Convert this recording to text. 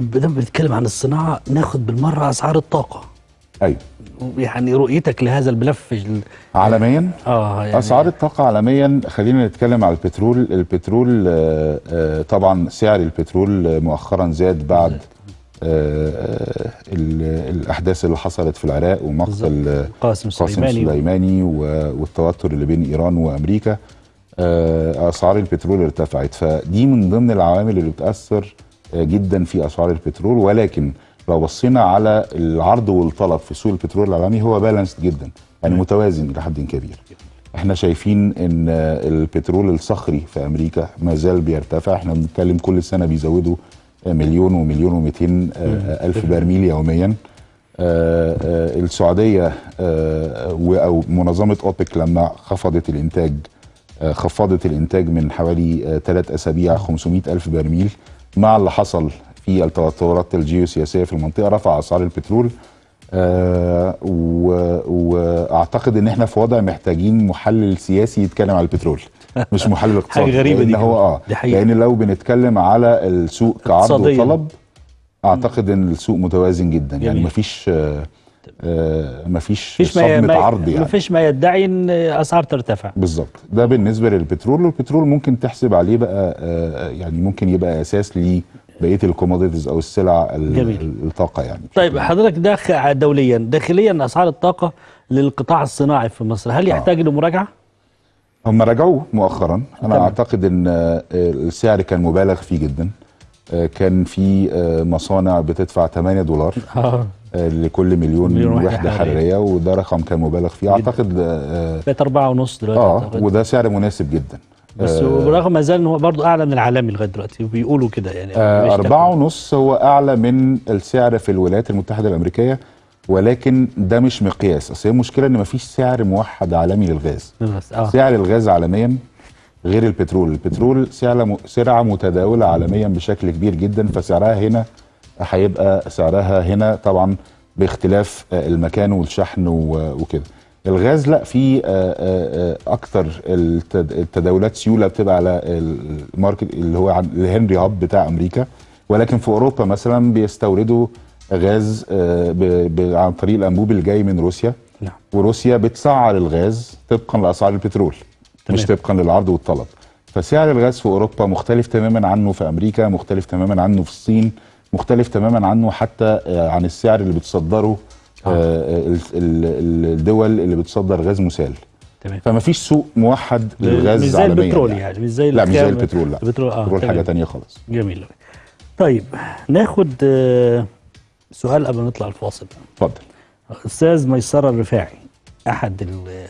ما بنتكلم عن الصناعه ناخد بالمره اسعار الطاقه ايوه يعني رؤيتك لهذا الملف عالميا اه يعني اسعار الطاقه عالميا خلينا نتكلم على البترول البترول آه، آه، طبعا سعر البترول مؤخرا زاد بعد آه، الاحداث اللي حصلت في العراق ومقتل قاسم سليماني, سليماني والتوتر اللي بين ايران وامريكا اسعار البترول ارتفعت فدي من ضمن العوامل اللي بتاثر جدا في اسعار البترول ولكن لو بصينا على العرض والطلب في سوق البترول العالمي هو بالانسد جدا يعني متوازن الى حد كبير احنا شايفين ان البترول الصخري في امريكا ما زال بيرتفع احنا بنتكلم كل سنه بيزودوا مليون ومليون آه، آه، آه، و الف برميل يوميا السعوديه او منظمه اوبك لما خفضت الانتاج خفضت الانتاج من حوالي ثلاث اسابيع 500 الف برميل مع اللي حصل في التوترات الجيوسياسيه في المنطقه رفع اسعار البترول آه واعتقد ان احنا في وضع محتاجين محلل سياسي يتكلم على البترول مش محلل اقتصادي حاجه غريبه دي هو اه دي لان لو بنتكلم على السوق كعرض وطلب اعتقد ان السوق متوازن جدا يعني جميل. يعني مفيش آه آه مفيش صدمه عرض يعني مفيش ما يدعي ان اسعار ترتفع بالظبط ده بالنسبه للبترول والبترول ممكن تحسب عليه بقى آه يعني ممكن يبقى اساس ل بقيه الكوموديتيز او السلع جميل. الطاقه يعني طيب حضرتك داخل دوليا داخليا اسعار الطاقه للقطاع الصناعي في مصر هل آه. يحتاج آه. لمراجعه هم راجعوه مؤخرا انا طبعا. اعتقد ان آه، السعر كان مبالغ فيه جدا آه، كان في مصانع بتدفع 8 دولار آه، لكل مليون, مليون وحده, وحدة حرارية. وده رقم كان مبالغ فيه اعتقد بقت آه، أربعة ونص دلوقتي اه وده سعر مناسب جدا بس آه ما زال هو برضه اعلى من العالمي لغايه دلوقتي بيقولوا كده يعني آه أربعة ونص هو اعلى من السعر في الولايات المتحده الامريكيه ولكن ده مش مقياس اصل هي المشكله ان مفيش سعر موحد عالمي للغاز آه. سعر الغاز عالميا غير البترول البترول سعر سلعه متداوله عالميا بشكل كبير جدا فسعرها هنا هيبقى سعرها هنا طبعا باختلاف آه، المكان والشحن وكده الغاز لا في آه، آه، اكثر التداولات سيوله بتبقى على الماركت اللي هو الهنري هاب بتاع امريكا ولكن في اوروبا مثلا بيستوردوا غاز عن طريق الانبوب اللي جاي من روسيا نعم. وروسيا بتسعر الغاز طبقا لاسعار البترول مش طبقا للعرض والطلب فسعر الغاز في اوروبا مختلف تماما عنه في امريكا مختلف تماما عنه في الصين مختلف تماما عنه حتى آه، عن السعر اللي بتصدره آه. آه. آه، الدول اللي بتصدر غاز مسال تمام فما فيش سوق موحد للغاز مش زي البترول يعني. يعني. مش زي لا مش زي البترول لا البترول اه البترول حاجه ثانيه خالص جميل طيب ناخد سؤال قبل ما نطلع الفاصل اتفضل استاذ ميسره الرفاعي احد